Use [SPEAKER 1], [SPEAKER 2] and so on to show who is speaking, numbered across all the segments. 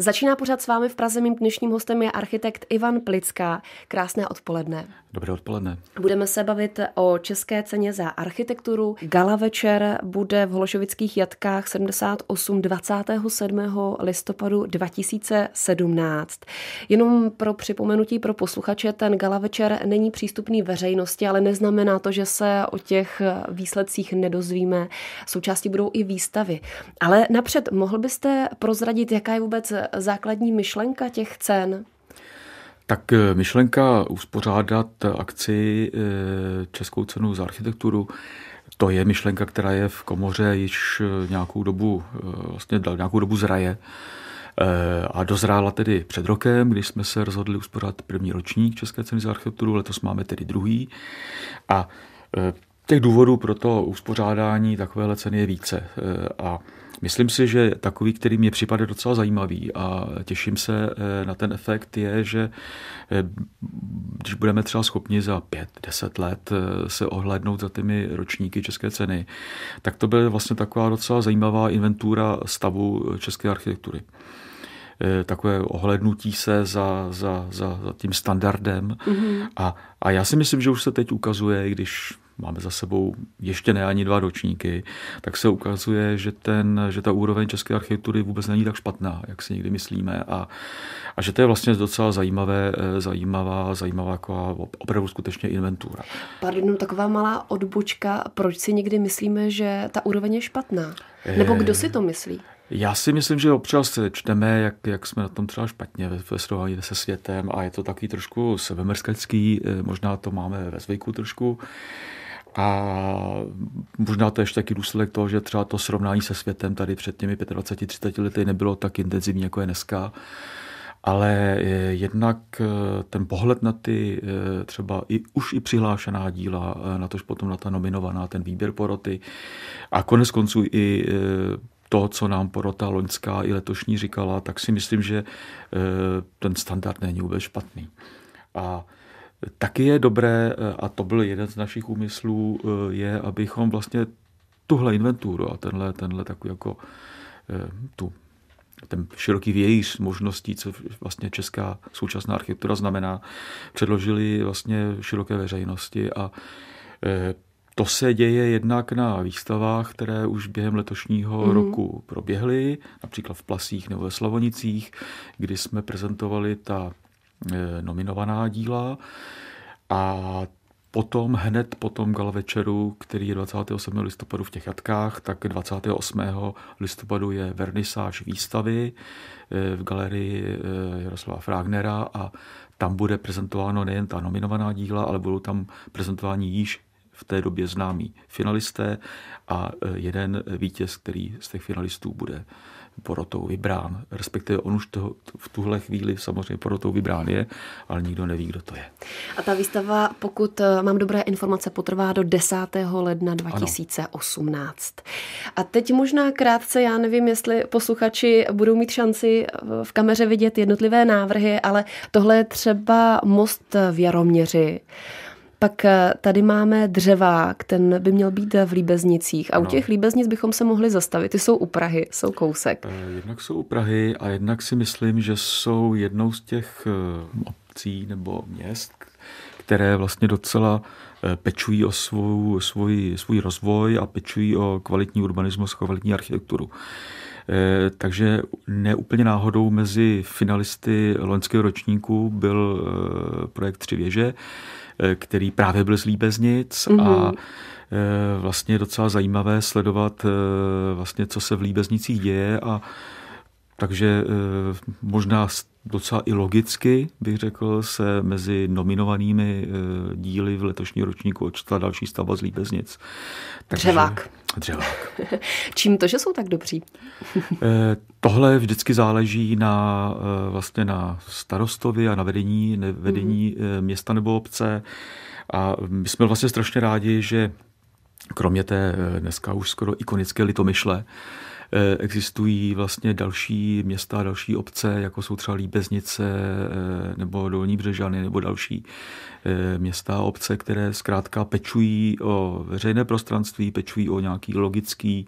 [SPEAKER 1] Začíná pořád s vámi v Praze. Mým dnešním hostem je architekt Ivan Plická. Krásné odpoledne.
[SPEAKER 2] Dobré odpoledne.
[SPEAKER 1] Budeme se bavit o české ceně za architekturu. Gala večer bude v Hološovických jatkách 78 27. listopadu 2017. Jenom pro připomenutí pro posluchače, ten gala večer není přístupný veřejnosti, ale neznamená to, že se o těch výsledcích nedozvíme. Součástí budou i výstavy. Ale napřed, mohl byste prozradit, jaká je vůbec základní myšlenka těch cen?
[SPEAKER 2] Tak eh, myšlenka uspořádat akci eh, Českou cenu za architekturu, to je myšlenka, která je v komoře již eh, nějakou dobu, vlastně nějakou dobu zraje. A dozrála tedy před rokem, když jsme se rozhodli uspořádat první ročník České ceny za architekturu, letos máme tedy druhý. A těch důvodů pro to uspořádání takovéhle ceny je více. A Myslím si, že takový, který mě připadá docela zajímavý a těším se eh, na ten efekt, je, že eh, když budeme třeba schopni za pět, deset let eh, se ohlédnout za těmi ročníky české ceny, tak to byla vlastně taková docela zajímavá inventura stavu české architektury takové ohlednutí se za, za, za, za tím standardem. Mm-hmm. A, a já si myslím, že už se teď ukazuje, když máme za sebou ještě ne ani dva ročníky, tak se ukazuje, že, ten, že ta úroveň české architektury vůbec není tak špatná, jak si někdy myslíme a, a že to je vlastně docela zajímavé, eh, zajímavá, zajímavá jako opravdu skutečně inventura.
[SPEAKER 1] Pardon, taková malá odbočka, proč si někdy myslíme, že ta úroveň je špatná? Eh, Nebo kdo si to myslí?
[SPEAKER 2] Já si myslím, že občas čteme, jak, jak jsme na tom třeba špatně ve, ve srovnání se světem a je to takový trošku sebemrskecký, eh, možná to máme ve zvyku trošku. Uh, a možná to ještě taky důsledek toho, že třeba to srovnání se světem tady před těmi 25-30 lety nebylo tak intenzivní, jako je dneska. Ale eh, jednak eh, ten pohled na ty eh, třeba i už i přihlášená díla, na tož potom na ta nominovaná, ten výběr poroty a konec konců i to, co nám porota loňská i letošní říkala, tak si myslím, že ten standard není vůbec špatný. A Taky je dobré, eh, a to byl jeden z našich úmyslů, eh, je, abychom vlastně tuhle inventuru a tenhle, tenhle takový jako eh, tu, ten široký vějíř možností, co vlastně česká současná architektura znamená, předložili vlastně široké veřejnosti a to se děje jednak na výstavách, které už během letošního mm-hmm. roku proběhly, například v Plasích nebo ve Slavonicích, kdy jsme prezentovali ta Eh, nominovaná díla. A Potom, hned po tom gala večeru, který je 27. listopadu v těch jatkách, tak 28. listopadu je vernisáž výstavy eh, v galerii eh, Jaroslava Fragnera a tam bude prezentováno nejen ta nominovaná díla, ale budou tam prezentováni již v té době známí finalisté a jeden vítěz, který z těch finalistů bude porotou vybrán. Respektive on už to v tuhle chvíli samozřejmě porotou vybrán je, ale nikdo neví, kdo to je.
[SPEAKER 1] A ta výstava, pokud eh, mám dobré informace, potrvá do 10. ledna 2018. Ano. A teď možná krátce, já nevím, jestli posluchači budou mít šanci eh, v kameře vidět jednotlivé návrhy, ale tohle je třeba most v Jaroměři. Pak eh, tady máme dřevák, ten by měl být eh, v Líbeznicích. A u no. těch Líbeznic bychom se mohli zastavit. Ty jsou u Prahy, jsou kousek. Eh, jednak jsou u
[SPEAKER 2] Prahy a jednak si myslím, že jsou jednou z těch obcí nebo měst, které vlastně docela pečují o svou, svůj, svůj rozvoj a pečují o kvalitní urbanismus, kvalitní architekturu. Takže neúplně náhodou mezi finalisty loňského ročníku byl projekt Tři věže, Eh, který právě byl z Líbeznic mm-hmm. a mhm. eh, vlastně je docela zajímavé sledovat eh, vlastně, co se v Líbeznicích děje a takže eh, možná docela i logicky, bych řekl, se mezi nominovanými eh, díly v letošní ročníku odčetla další stavba z Líbeznic. Takže, dřevák. Dřevák.
[SPEAKER 1] Čím to, že jsou tak dobří?
[SPEAKER 2] Eh, tohle vždycky záleží na, vlastně na starostovi a na vedení, vedení mm. města nebo obce. A my jsme vlastně strašně rádi, že kromě té dneska už skoro ikonické litomyšle, Eh, existují vlastně další města, další obce, jako jsou třeba Líbeznice eh, nebo Dolní Břežany nebo další eh, města a obce, které zkrátka pečují o veřejné prostranství, pečují o nějaký logický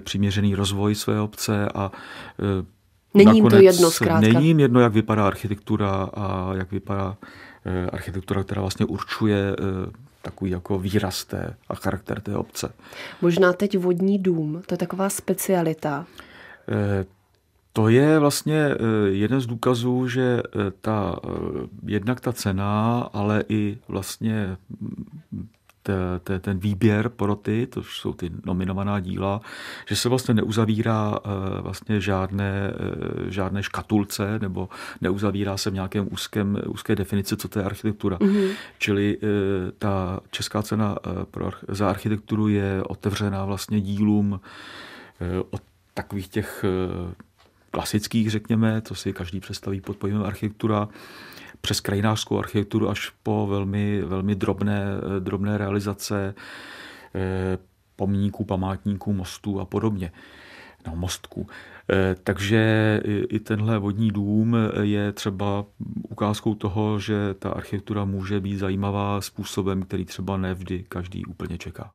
[SPEAKER 2] přiměřený rozvoj své obce a Není jim to jedno zkrátka. Není jim jedno, jak vypadá architektura a jak vypadá architektura, která vlastně určuje takový jako výraz té a charakter té obce.
[SPEAKER 1] Možná teď vodní dům, to je taková specialita.
[SPEAKER 2] E, to je vlastně eh, jeden z důkazů, že eh, ta, jednak ta cena, ale i vlastně mm, ten výběr poroty, to jsou ty nominovaná díla, že se vlastně neuzavírá e, vlastně žádné, e, žádné škatulce nebo neuzavírá se v nějakém úzkém, úzké definici, co to je architektura. Mm-hmm. Čili e, ta Česká cena pro, za architekturu je otevřená vlastně dílům od takových těch klasických, řekněme, to si každý představí pod pojmem architektura, přes krajinářskou architekturu až po velmi, velmi drobné, eh, drobné realizace eh, pomníků, památníků, mostů a podobně. No, mostku. Eh, takže i tenhle vodní dům je třeba ukázkou toho, že ta architektura může být zajímavá způsobem, který třeba nevždy každý úplně čeká.